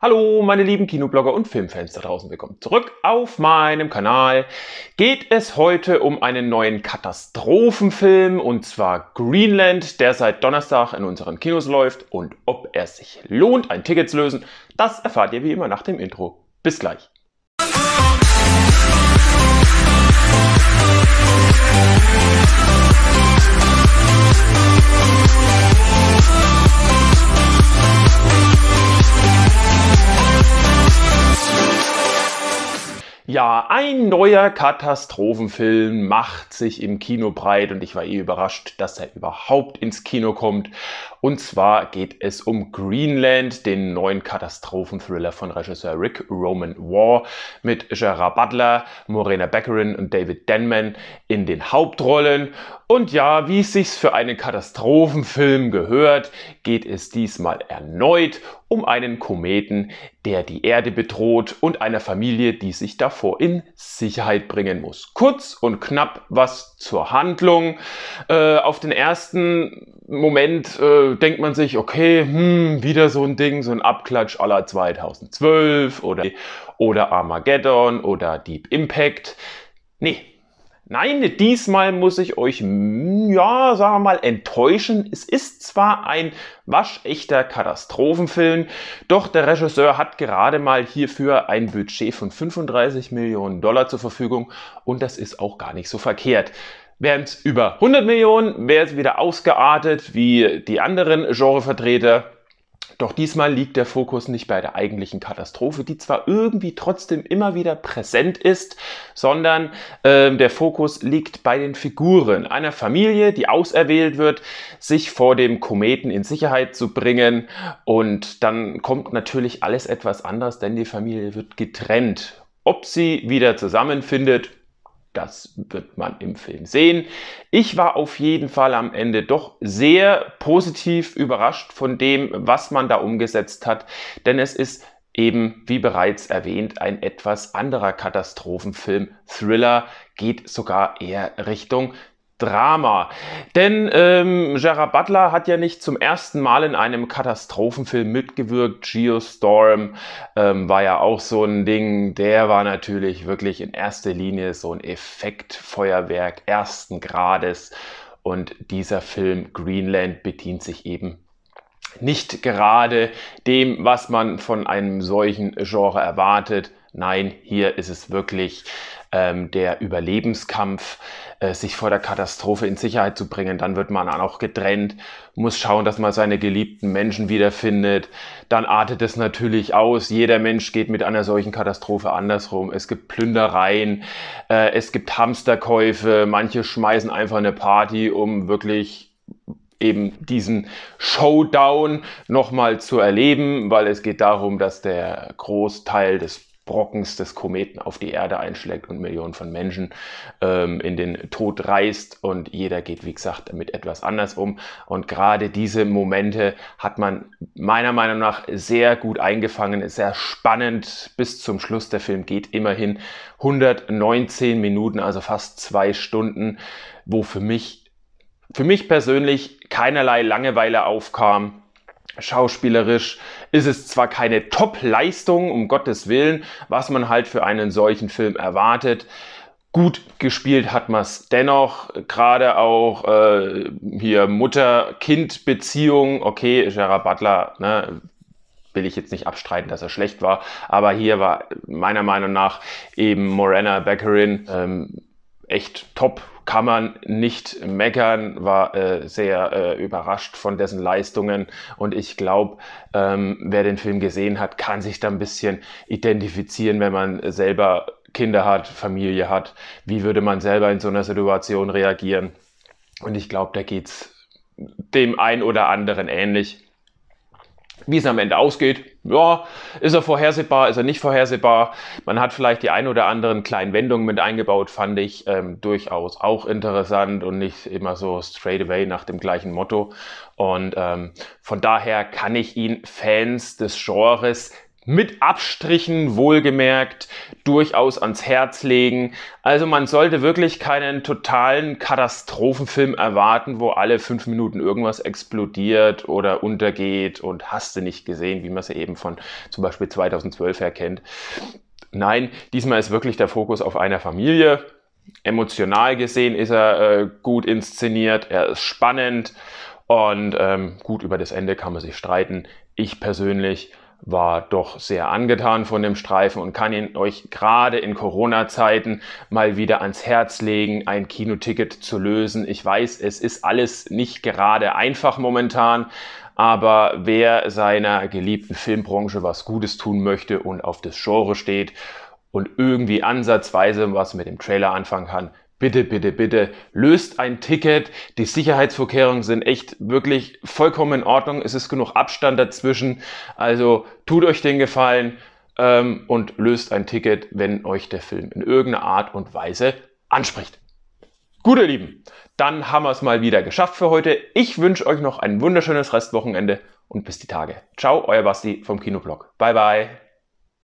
Hallo, meine lieben Kinoblogger und Filmfans da draußen. Willkommen zurück auf meinem Kanal. Geht es heute um einen neuen Katastrophenfilm und zwar Greenland, der seit Donnerstag in unseren Kinos läuft und ob er sich lohnt, ein Ticket zu lösen, das erfahrt ihr wie immer nach dem Intro. Bis gleich. Musik Ja, ein neuer Katastrophenfilm macht sich im Kino breit und ich war eh überrascht, dass er überhaupt ins Kino kommt. Und zwar geht es um Greenland, den neuen Katastrophenthriller von Regisseur Rick Roman War mit Gerard Butler, Morena Beckerin und David Denman in den Hauptrollen. Und ja, wie es sich für einen Katastrophenfilm gehört, geht es diesmal erneut um einen Kometen, der die Erde bedroht und einer Familie, die sich davor in Sicherheit bringen muss. Kurz und knapp was zur Handlung. Äh, auf den ersten Moment äh, denkt man sich, okay, hm, wieder so ein Ding, so ein Abklatsch aller 2012 oder, oder Armageddon oder Deep Impact. Nee, Nein, diesmal muss ich euch, ja, sagen wir mal, enttäuschen. Es ist zwar ein waschechter Katastrophenfilm, doch der Regisseur hat gerade mal hierfür ein Budget von 35 Millionen Dollar zur Verfügung und das ist auch gar nicht so verkehrt. Wären es über 100 Millionen, wäre es wieder ausgeartet wie die anderen Genrevertreter. Doch diesmal liegt der Fokus nicht bei der eigentlichen Katastrophe, die zwar irgendwie trotzdem immer wieder präsent ist, sondern äh, der Fokus liegt bei den Figuren einer Familie, die auserwählt wird, sich vor dem Kometen in Sicherheit zu bringen. Und dann kommt natürlich alles etwas anders, denn die Familie wird getrennt. Ob sie wieder zusammenfindet, das wird man im Film sehen. Ich war auf jeden Fall am Ende doch sehr positiv überrascht von dem, was man da umgesetzt hat, denn es ist eben, wie bereits erwähnt, ein etwas anderer Katastrophenfilm. Thriller geht sogar eher Richtung Drama. Denn ähm, Gerard Butler hat ja nicht zum ersten Mal in einem Katastrophenfilm mitgewirkt. Geostorm ähm, war ja auch so ein Ding. Der war natürlich wirklich in erster Linie so ein Effektfeuerwerk ersten Grades. Und dieser Film Greenland bedient sich eben nicht gerade dem, was man von einem solchen Genre erwartet. Nein, hier ist es wirklich ähm, der Überlebenskampf, äh, sich vor der Katastrophe in Sicherheit zu bringen. Dann wird man auch getrennt, muss schauen, dass man seine geliebten Menschen wiederfindet. Dann artet es natürlich aus. Jeder Mensch geht mit einer solchen Katastrophe andersrum. Es gibt Plündereien, äh, es gibt Hamsterkäufe. Manche schmeißen einfach eine Party, um wirklich eben diesen Showdown nochmal zu erleben, weil es geht darum, dass der Großteil des Brockens des Kometen auf die Erde einschlägt und Millionen von Menschen ähm, in den Tod reißt und jeder geht, wie gesagt, mit etwas anders um. Und gerade diese Momente hat man meiner Meinung nach sehr gut eingefangen, sehr spannend bis zum Schluss. Der Film geht immerhin 119 Minuten, also fast zwei Stunden, wo für mich, für mich persönlich keinerlei Langeweile aufkam Schauspielerisch ist es zwar keine Top-Leistung, um Gottes Willen, was man halt für einen solchen Film erwartet. Gut gespielt hat man es dennoch, gerade auch äh, hier Mutter-Kind-Beziehung. Okay, Gerard Butler, ne, will ich jetzt nicht abstreiten, dass er schlecht war, aber hier war meiner Meinung nach eben Morena Beckerin ähm, echt top, kann man nicht meckern, war äh, sehr äh, überrascht von dessen Leistungen und ich glaube, ähm, wer den Film gesehen hat, kann sich da ein bisschen identifizieren, wenn man selber Kinder hat, Familie hat, wie würde man selber in so einer Situation reagieren. Und ich glaube, da geht es dem einen oder anderen ähnlich. Wie es am Ende ausgeht, ja, ist er vorhersehbar, ist er nicht vorhersehbar. Man hat vielleicht die ein oder anderen kleinen Wendungen mit eingebaut, fand ich ähm, durchaus auch interessant und nicht immer so straight away nach dem gleichen Motto. Und ähm, von daher kann ich ihn Fans des Genres mit Abstrichen wohlgemerkt durchaus ans Herz legen. Also man sollte wirklich keinen totalen Katastrophenfilm erwarten, wo alle fünf Minuten irgendwas explodiert oder untergeht und hast du nicht gesehen, wie man sie eben von zum Beispiel 2012 erkennt. Nein, diesmal ist wirklich der Fokus auf einer Familie. Emotional gesehen ist er äh, gut inszeniert, er ist spannend und ähm, gut über das Ende kann man sich streiten. Ich persönlich war doch sehr angetan von dem Streifen und kann ihn euch gerade in Corona-Zeiten mal wieder ans Herz legen, ein Kinoticket zu lösen. Ich weiß, es ist alles nicht gerade einfach momentan, aber wer seiner geliebten Filmbranche was Gutes tun möchte und auf das Genre steht und irgendwie ansatzweise was mit dem Trailer anfangen kann, Bitte, bitte, bitte, löst ein Ticket. Die Sicherheitsvorkehrungen sind echt wirklich vollkommen in Ordnung. Es ist genug Abstand dazwischen. Also tut euch den Gefallen ähm, und löst ein Ticket, wenn euch der Film in irgendeiner Art und Weise anspricht. Gut, ihr Lieben, dann haben wir es mal wieder geschafft für heute. Ich wünsche euch noch ein wunderschönes Restwochenende und bis die Tage. Ciao, euer Basti vom Kinoblog. Bye, bye.